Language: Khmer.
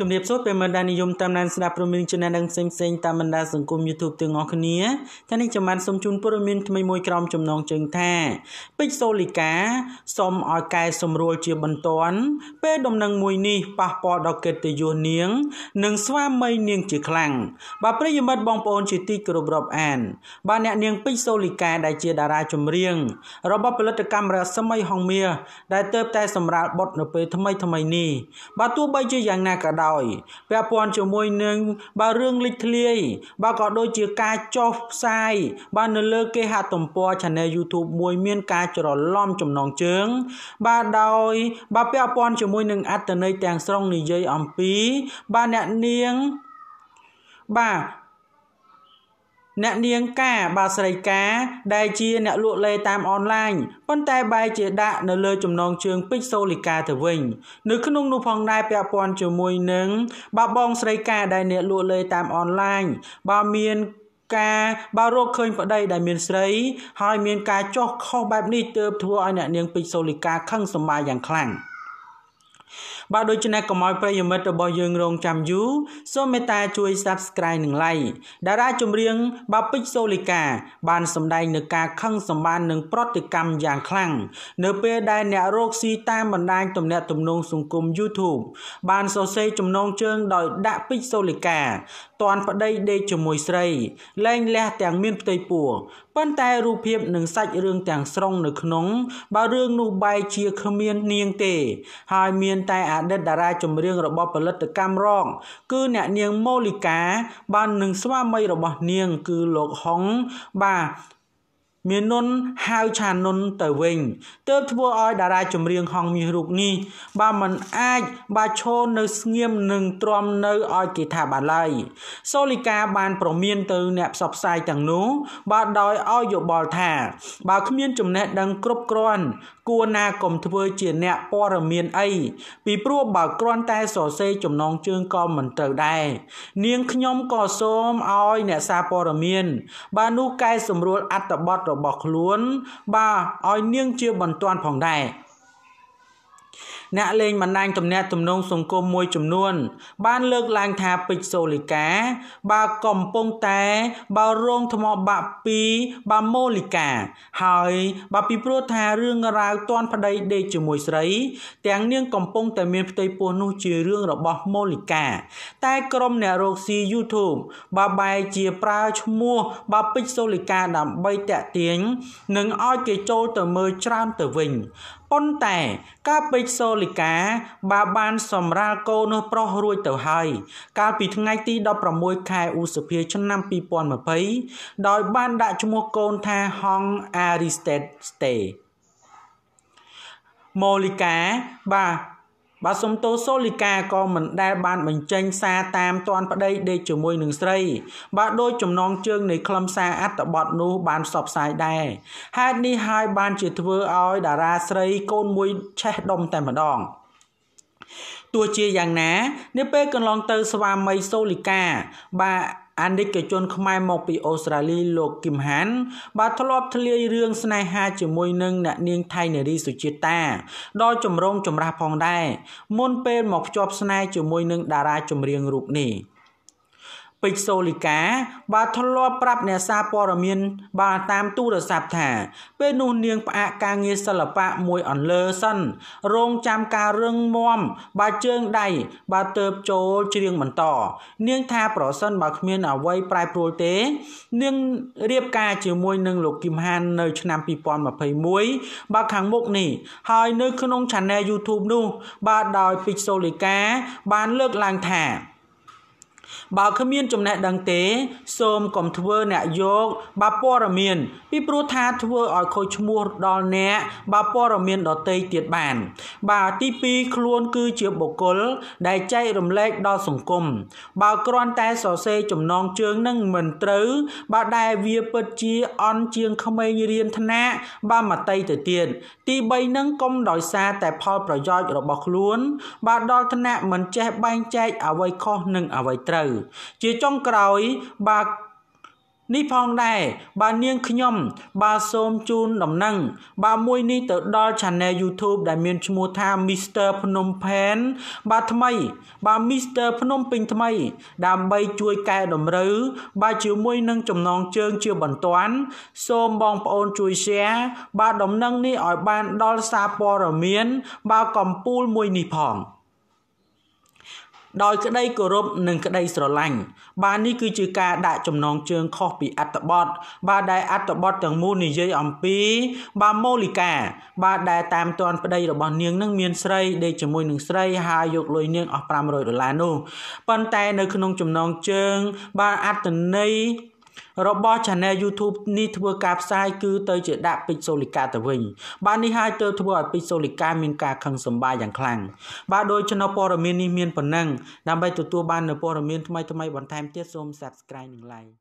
ជំរាបសួរពេលមិនដែលនិយមតាមដានស្ដាប់ព្រមានចំណេះដឹងផ្សេងៗតាមបណ្ដាសង្គម YouTube ទាំងអស់គ្នាថ្ងៃនេះចាំបានសូមជូនព័ត៌មានថ្មីមួយក្រោមចំណងជើងថាពេជ្រសូលីកាសូមឲ្យកែសម្រួលជាបន្ទាន់ពេលដំណឹង មួយនេះប៉ះពាល់ដល់កិត្តិយសនាងនិងស្វាមីនាងជា ខ្លាំងបាទប្រិយមិត្តបងប្អូនជាទីគោរពរាប់អានបាទអ្នកនាងពេជ្រសូលីកាដែលជាតារាចម្រៀងរបស់ផលិតកម្មរស្មីហងមាសដែលទៅតែ សម្រាលបុតនៅពេលថ្មីថ្មីនេះបាទទោះបីជាយ៉ាងណាក៏ដោយយពាក់ព័ន្ធជាមួយនឹងបើរឿងលេចធ្លាយបើក៏ដូចជាការចុះផ្សាយបាននៅលើគេហទំព័រ Channel YouTube មួយមានការច្រឡំចំណងជើងបាទដោយ បាទពាក់ព័ន្ធជាមួយនឹងអត្តន័យទាំងស្រុងនិយាយអំពី បាទអ្នកនាងបាទអ្នកនាងការបាស្រីការដែលជា អ្នកលក់លេតាមអនឡាញប៉ុន្តែបែរជាដាក់នៅលើចំណងជើងពេជ្រសូលីកាទៅវិញនៅ ក្នុងនោះផងដែរពាក់ព័ន្ធជាមួយនឹងបាបងស្រីការដែលអ្នកលក់លេតាមអនឡាញបើមានការបើរកឃើញប្តីដែលមានស្រីហើយមានការចោះខុសបែបនេះទើបធ្វើឲ្យអ្នកនាងពេជ្រសូលីកាខឹងសម្បាយ៉ាងខ្លាំងបាទដូច្នេះកុំឲ្យប្រិយមិត្តរបស់យើងរងចាំយូរសូមមេត្តាជួយ Subscribe និង Like តារាចម្រៀងបាពេជ្រសូលីកា បាន សម្ដែងនឹងការខឹងសម្បាននិងប្រតិកម្មយ៉ាងខ្លាំងនៅពេលដែលអ្នករកស៊ីតាមបណ្ដាញទំនាក់ទំនងសង្គម YouTube បានសរសេរចំណងជើង ដោយដាក់ពេជ្រសូលីកាតនប្តីដេកជាមួយស្រីលែងលះ ទាំងមានផ្ទៃពោះប៉ុន្តែរូបភាពនិងសាច់រឿងទាំងស្រុង នៅក្នុងបើរឿងនោះបែរជាគ្មាននាងទេ ហើយមានតែអាអតីតតារាចម្រៀងរបស់ផលិតកម្មរងគឺអ្នកនាងម៉ូលីកាបាននឹងស្វាមីរបស់នាង គឺលោកហុងបាទមាននុនហៅឆានុនទៅវិញទើបធ្វើឲ្យតារាចម្រៀងហងមាសរូបនេះបើមិនអាចបាឈរនៅស្ងៀមនិងទ្រាំនៅឲ្យគេថាបានឡើយសូលីកាបានប្រមានទៅ អ្នកផ្សព្វផ្សាយទាំងនោះបើដោយឲ្យយោបល់ថាបើគ្មានចំណេះដឹងគ្រប់គ្រាន់ គួរណាកុំធ្វើជាអ្នកព័ត៌មានអីពីព្រោះបើគ្រាន់តែសរសេរចំណងជើងក៏មិនត្រូវដែរនាងខ្ញុំក៏សូមឲ្យ អ្នកសារព័ត៌មានបើនោះកែសម្រួលអត្ថបទរបស់ខ្លួន បាទឲ្យ នាងជាបន្ទាន់ផងដែរអ្នកលេងបណ្ដាញទំនាក់ទំនងសង្គមមួយចំនួនបានលើកឡើងថាពេជ្រសូលីកា បើកំពុងតែ បើរងថ្មបាក់ពីបាម៉ូលីកា ហើយបើពីព្រោះថារឿងរ៉ាវតន់ប្តីដេកជាមួយស្រី ទាំងនាងកំពុងតែមានផ្ទៃពោះនោះជារឿងរបស់ម៉ូលីកាតែក្រុមអ្នករកស៊ី YouTube បើបែរជាប្រើឈ្មោះបើពេជ្រសូលីកាដើម្បីតាក់ទាញនិងឲ្យគេចូលទៅមើលច្រើនទៅវិញប៉ុន្តែការពេជ្រសូលលីកាបើបាន សម្រាលកូននោះប្រុសរួចទៅហើយកាលពីថ្ងៃទី16ខែឧសភាឆ្នាំ2020ដោយ បាន ដាក់ឈ្មោះកូន ថាហងអារីស្តេតស្តេម៉ូលីកាបាទបាទសំទោសូលីកាក៏មិនដែលបានបញ្ចេញសារតាមតនប្តីដេកជាមួយនឹងស្រី បាទដោយចំណងជើងនៃខ្លឹមសារអត្ថបទនោះបានផ្សព្វផ្សាយដែរហេតុនេះហើយ បានជាធ្វើឲ្យតារាស្រី កូនមួយឆេះដុំតែម្ដងទោះជាយ៉ាងណានៅពេលកន្លងទៅស្វាមីសូលីកាបាទអានិកជនខ្មែរមក ពីអូស្ត្រាលីលោកគឹមហាន បានធ្លាប់ធ្លាយរឿងស្នេហាជាមួយនឹងអ្នកនាង ថៃនារីសុជាតាដ៏ចម្រូងចម្រាសផងដែរមុន ពេលមកភ្ជាប់ស្នេហ៍ជាមួយនឹងតារាចម្រៀងរូបនេះ។ពេជ្រសូលីកាបាទធ្លាប់ប្រាប់អ្នកសារព័ត៌មានបាទតាមទូរស័ព្ទថា ពេលនោះនាងផ្អាកការងារសិល្បៈមួយអន្លើសិនរងចាំការរឹងមាំបាទជើងដៃបាទទៅបចូលច្រៀងបន្តនាងថាប្រសិន បើគ្មានអ្វីប្រែប្រួលទេនាងរៀបការជាមួយនឹងលោកគឹមហាននៅ ឆ្នាំ2021បាទខាងមុខនេះហើយ នៅក្នុង channel YouTube នោះបាទដោយពេជ្រសូលីកាបានលើកឡើងថាបើគ្មានចំណេះដឹងទេ សូមកុំធ្វើអ្នកយកបើព័ត៌មានពីព្រោះថាធ្វើឲ្យខូចឈ្មោះដល់អ្នកបើព័ត៌មានដតីទៀតបានបាទទី2ខ្លួនគឺជាបុគ្គលដែលចែករំលែក ដល់សង្គមបើគ្រាន់តែសរសេរចំណងជើងនឹងមិនត្រូវបើដែលវាពិតជាអន់ជាងក្មេងរៀនថ្នាក់បើមតីទៅទៀតទី3នឹងកុំដោយសារតែ ផលប្រយោជន៍របស់ខ្លួនបាទដល់ថ្នាក់មិនចេះបែងចែកអ្វីខុសនិងអ្វីត្រូវត្រូវជាចុងក្រោយបាទនេះផងដែរបាទនាងខ្ញុំបាទសូមជូនដំណឹងបាទមួយនេះទៅដល់ Channel YouTube ដែលមានឈ្មោះថា Mr. Phnom Pen បាទថ្មី បាទ Mr. Phnom ពេញថ្មី ដើម្បីជួយកែតម្រូវបាទជាមួយនឹងចំណង ជើង ជាបន្ទាន់សូមបងប្អូន ជួយ Share បាទដំណឹងនេះឲ្យបាន ដល់សារព័ត៌មាន បាទកម្ពូលមួយនេះផងដោយក្តីគោរពនិងក្តីស្រឡាញ់បាទនេះគឺជាការដាក់ចំណងជើងខុសពី អត្ថបទបាទដែលអត្ថបទទាំងមូលនិយាយអំពី បាទមូលិកាបាទដែលតាមតនប្តីរបស់នាងនឹងមានស្រីដេកជាមួយនឹងស្រីហើយយកលុយនាងអស់500ដុល្លារនោះប៉ុន្តែនៅក្នុងចំណងជើង បាទអត្តន័យរបស់ Channel YouTube នេះធ្វើការផ្សាយគឺទៅជាដាក់ពេជ្រសូលីកាទៅវិញបាទនេះហើយទើបធ្វើឲ្យពេជ្រសូលីកាមានការខឹងសម្បាយ៉ាងខ្លាំងបាទដោយចំណព័ត៌មាននេះមានប៉ុណ្ណឹងដើម្បីទទួលបាននូវព័ត៌មានថ្មីៗបន្ថែមទៀតសូម Subscribe និង Like